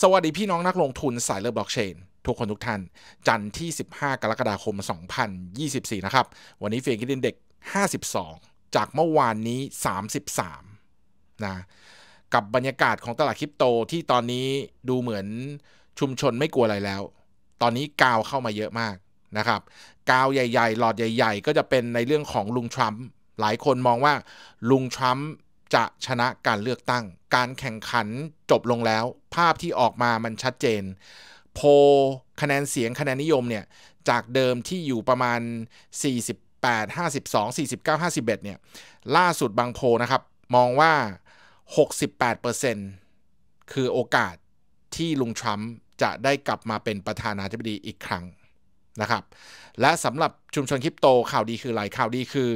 สวัสดีพี่น้องนักลงทุนสายเลือบล็อกเชนทุกคนทุกท่าน จันทร์ที่ 15 กรกฎาคม 2024 นะครับ วันนี้เฟียงกิดินเด็ก 52 จากเมื่อวานนี้ 33นะกับบรรยากาศของตลาดคริปโตที่ตอนนี้ดูเหมือนชุมชนไม่กลัวอะไรแล้ว ตอนนี้กาวเข้ามาเยอะมากนะครับกาวใหญ่ ๆ หลอดใหญ่ๆ ก็จะเป็นในเรื่องของลุงทรัมป์หลายคนมองว่าลุงทรัมป์จะชนะการเลือกตั้ง การแข่งขันจบลงแล้ว ภาพที่ออกมามันชัดเจน โพคะแนนเสียงคะแนนนิยมเนี่ยจากเดิมที่อยู่ประมาณ 48 52 49 51 เนี่ยล่าสุดบางโพนะครับ มองว่า 68%คือโอกาสที่ลุงทรัมป์จะได้กลับมาเป็นประธานาธิบดีอีกครั้งนะครับและสำหรับชุมชนคริปโตข่าวดีคืออะไรข่าวดีคือ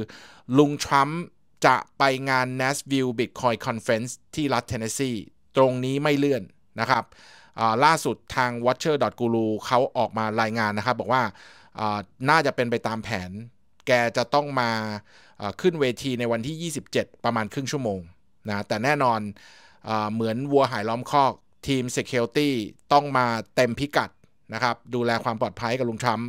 ลุงทรัมป์จะไปงาน Nashville Bitcoin Conference ที่รัฐเทนเนสซีตรงนี้ไม่เลื่อนนะครับล่าสุดทาง watcher.guru เขาออกมารายงานนะครับ บอกว่าน่าจะเป็นไปตามแผน แกจะต้องมาขึ้นเวทีในวันที่ 27 ประมาณครึ่งชั่วโมงนะแต่แน่นอนอเหมือนวัวหายล้อมคอกทีม Security ต้องมาเต็มพิกัดนะครับ ดูแลความปลอดภัยกับลุงทรัมป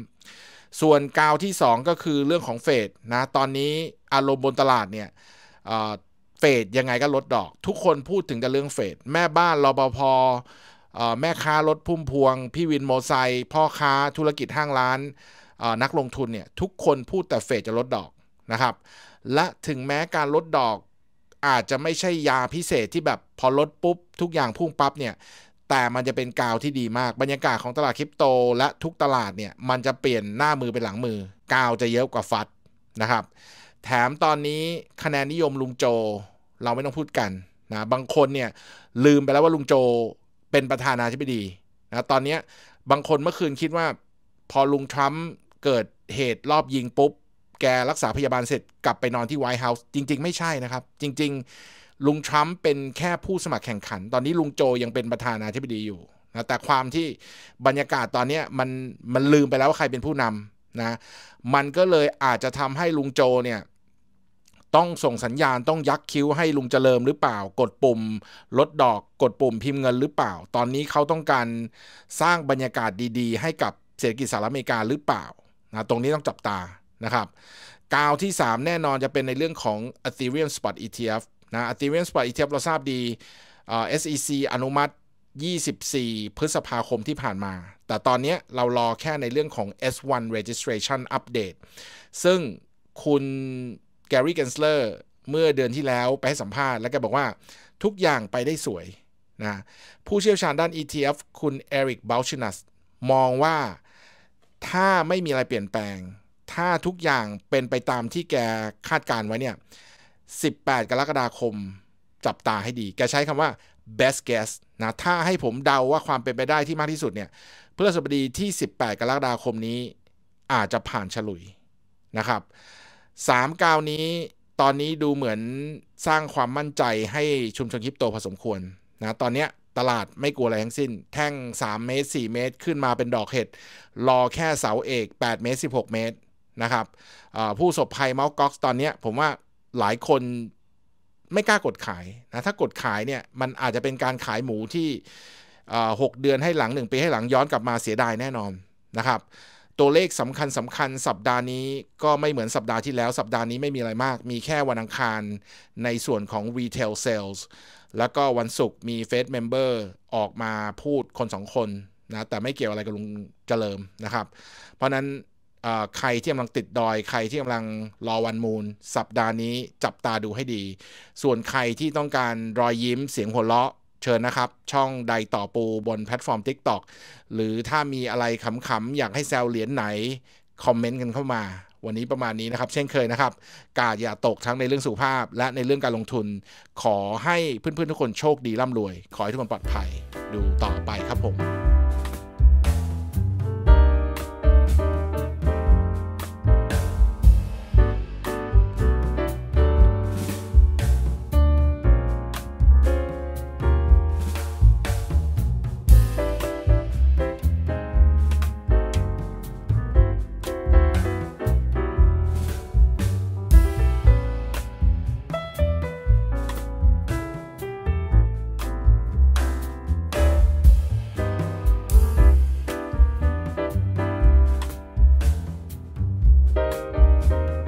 ส่วนกาวที่ 2 ก็คือเรื่องของเฟดนะตอนนี้อารมณ์บนตลาดเนี่ยเฟดยังไงก็ลดดอก ทุกคนพูดถึงแต่เรื่องเฟดแม่บ้านรปภแม่ค้ารถพุ่มพวง พี่วินโมไซพ่อค้าธุรกิจห้างร้านนักลงทุนเนี่ยทุกคนพูดแต่เฟดจะลดดอกนะครับและถึงแม้การลดดอกอาจจะไม่ใช่ยาพิเศษที่แบบพอลดปุ๊บ ทุกอย่างพุ่งปั๊บเนี่ยแต่มันจะเป็นกาวที่ดีมาก บรรยากาศของตลาดคริปโตและทุกตลาดเนี่ยมันจะเปลี่ยนหน้ามือเป็นหลังมือ กาวจะเยอะกว่าฟัดนะครับ แถมตอนนี้คะแนนนิยมลุงโจเราไม่ต้องพูดกันนะ บางคนเนี่ยลืมไปแล้วว่าลุงโจเป็นประธานาธิบดีนะ ตอนนี้บางคนเมื่อคืนคิดว่า พอลุงทรัมป์เกิดเหตุรอบยิงปุ๊บ แกรักษาพยาบาลเสร็จกลับไปนอนที่ไวท์เฮาส์จริงๆไม่ใช่นะครับจริง ๆลุงทรัมป์เป็นแค่ผู้สมัครแข่งขัน ตอนนี้ลุงโจยังเป็นประธานาธิบดีอยู่นะ แต่ความที่บรรยากาศตอนนี้มันมันลืมไปแล้วว่าใครเป็นผู้นำนะ มันก็เลยอาจจะทำให้ลุงโจเนี่ยต้องส่งสัญญาณต้องยักคิ้วให้ลุงเจริญหรือเปล่า กดปุ่มลดดอก กดปุ่มพิมพ์เงินหรือเปล่า ตอนนี้เขาต้องการสร้างบรรยากาศดีๆ ให้กับเศรษฐกิจสหรัฐอเมริกาหรือเปล่านะ ตรงนี้ต้องจับตานะครับกาวที่ 3แน่นอนจะเป็นในเรื่องของ Ethereum Spot ETF นะอัติเวนสปอร์ตอีเทียบเราทราบดีเอสอีซีอนุมัติ 24 พฤษภาคมที่ผ่านมา แต่ตอนนี้เรารอแค่ในเรื่องของ S1 registration update ซึ่งคุณแกรี่เกนสเลอร์เมื่อเดือนที่แล้วไปให้สัมภาษณ์ แล้วก็บอกว่าทุกอย่างไปได้สวยนะผู้เชี่ยวชาญด้าน ETF คุณเอริกบาลชินัสมองว่าถ้าไม่มีอะไรเปลี่ยนแปลง ถ้าทุกอย่างเป็นไปตามที่แกคาดการไว้เนี่ย18 กรกฎาคมจับตาให้ดี แกใช้คำว่า best guess นะ ถ้าให้ผมเดาว่าความเป็นไปได้ที่มากที่สุดเนี่ย เพื่อสบดีที่ 18 กรกฎาคมนี้ อาจจะผ่านฉลุยนะครับสามกาวนี้ตอนนี้ดูเหมือนสร้างความมั่นใจให้ชุมชนคริปโตพอสมควรนะ ตอนนี้ตลาดไม่กลัวอะไรทั้งสิ้น แท่ง 3 เมตร 4 เมตรขึ้นมาเป็นดอกเห็ด รอแค่เสาเอก 8 เมตร16เมตรนะครับผู้สบภัยเมาส์ก็อกตอนนี้ผมว่าหลายคนไม่กล้ากดขายนะถ้ากดขายเนี่ยมันอาจจะเป็นการขายหมูที่หกเดือนให้หลังหนึ่งปีให้หลังย้อนกลับมาเสียดายแน่นอนนะครับ ตัวเลขสำคัญสำคัญสัปดาห์นี้ก็ไม่เหมือนสัปดาห์ที่แล้ว สัปดาห์นี้ไม่มีอะไรมาก มีแค่วันอังคารในส่วนของ retail sales แล้วก็วันศุกร์มี Face Member ออกมาพูดคนสองคนนะแต่ไม่เกี่ยวอะไรกับลุงเจริญนะครับ เพราะนั้นใครที่กำลังติดดอย ใครที่กำลังรอวันมูล สัปดาห์นี้จับตาดูให้ดี ส่วนใครที่ต้องการรอยยิ้มเสียงหัวเราะ เชิญนะครับ ช่องใดต่อปูบนแพลตฟอร์ม TikTok หรือถ้ามีอะไรขำๆ อยากให้แซวเหรียญไหน คอมเมนต์กันเข้ามา วันนี้ประมาณนี้นะครับ เช่นเคยนะครับ กาดอย่าตกทั้งในเรื่องสุขภาพและในเรื่องการลงทุน ขอให้เพื่อนๆทุกคนโชคดีร่ำรวย ขอให้ทุกคนปลอดภัย ดูต่อไปครับผม you